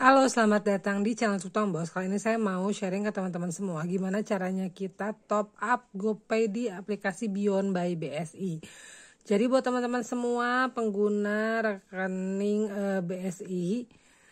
Halo, selamat datang di channel Sutombos. Kali ini saya mau sharing ke teman-teman semua gimana caranya kita top up GoPay di aplikasi Beyond by BSI. Jadi buat teman-teman semua pengguna rekening eh, BSI,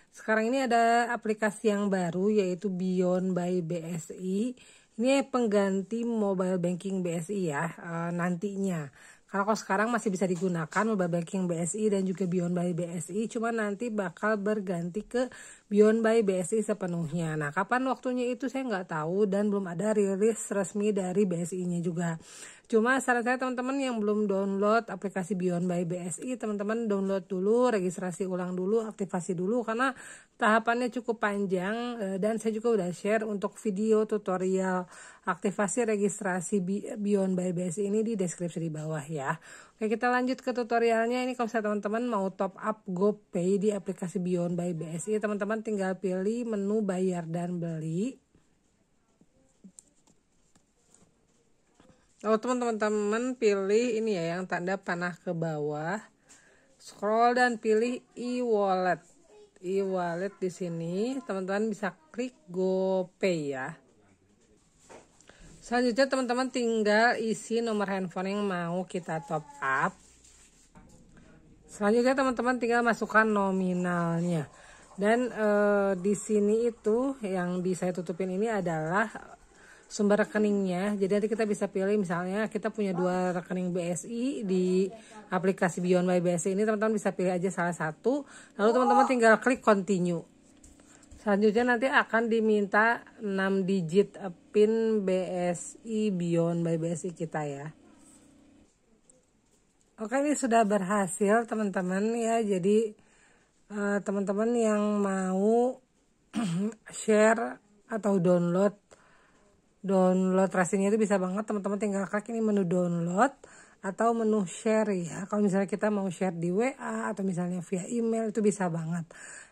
sekarang ini ada aplikasi yang baru yaitu Beyond by BSI. Ini pengganti mobile banking BSI ya eh, nantinya. Karena kalau sekarang masih bisa digunakan mobile banking BSI dan juga Beyond by BSI, Cuma nanti bakal berganti ke Beyond by BSI sepenuhnya. Nah, kapan waktunya itu saya nggak tahu dan belum ada rilis resmi dari BSI-nya juga. Cuma saran saya teman-teman yang belum download aplikasi Beyond by BSI, teman-teman download dulu, registrasi ulang dulu, aktivasi dulu karena tahapannya cukup panjang eh, dan saya juga udah share untuk video tutorial aktivasi registrasi Beyond by BSI ini di deskripsi di bawah ya ya. Oke kita lanjut ke tutorialnya ini kalau misalnya teman-teman mau top up GoPay di aplikasi Beyond by BSI teman-teman tinggal pilih menu bayar dan beli. Oh teman-teman pilih ini ya yang tanda panah ke bawah. Scroll dan pilih e-wallet. E-wallet di sini teman-teman bisa klik GoPay ya. Selanjutnya teman-teman tinggal isi nomor handphone yang mau kita top up. Selanjutnya teman-teman tinggal masukkan nominalnya. Dan e, di sini itu yang di saya tutupin ini adalah sumber rekeningnya. Jadi nanti kita bisa pilih misalnya kita punya dua rekening BSI di aplikasi Beyond by BSI ini teman-teman bisa pilih aja salah satu. Lalu teman-teman tinggal klik continue. Selanjutnya nanti akan diminta 6 digit PIN BSI Beyond by BSI kita ya. Oke ini sudah berhasil teman-teman ya. Jadi eh, teman-teman eh, yang mau share atau download download tracingnya itu bisa banget teman-teman tinggal klik ini menu download atau menu share ya. Kalau misalnya kita mau share di WA atau misalnya via email itu bisa banget.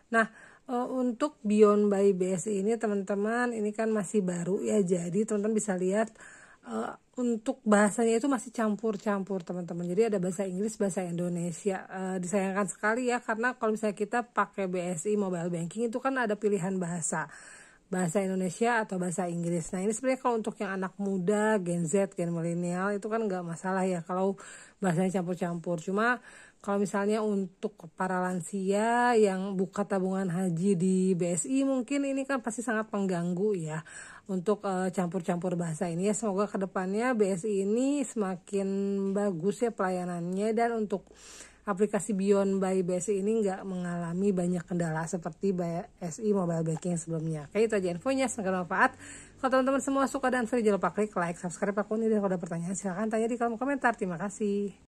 Nah, Eh, untuk Beyond by BSI ini teman-teman ini kan masih baru ya jadi teman-teman bisa lihat uh, untuk bahasanya itu masih campur-campur teman-teman jadi ada bahasa Inggris bahasa Indonesia uh, disayangkan sekali ya karena kalau misalnya kita pakai BSI mobile banking itu kan ada pilihan bahasa bahasa Indonesia atau bahasa Inggris. Nah ini sebenarnya kalau untuk yang anak muda, Gen Z, Gen milenial itu kan nggak masalah ya kalau bahasanya campur-campur. Cuma kalau misalnya untuk para lansia yang buka tabungan haji di BSI mungkin ini kan pasti sangat mengganggu ya untuk eh, campur-campur uh, bahasa ini ya. Semoga kedepannya BSI ini semakin bagus ya pelayanannya dan untuk aplikasi Beyond by BSI ini nggak mengalami banyak kendala seperti BSI Mobile Banking sebelumnya. Oke, itu aja infonya, semoga bermanfaat. Kalau teman-teman semua suka dan free, jangan lupa klik like, subscribe akun ini. Kalau ada pertanyaan, silahkan tanya di kolom komentar. Terima kasih.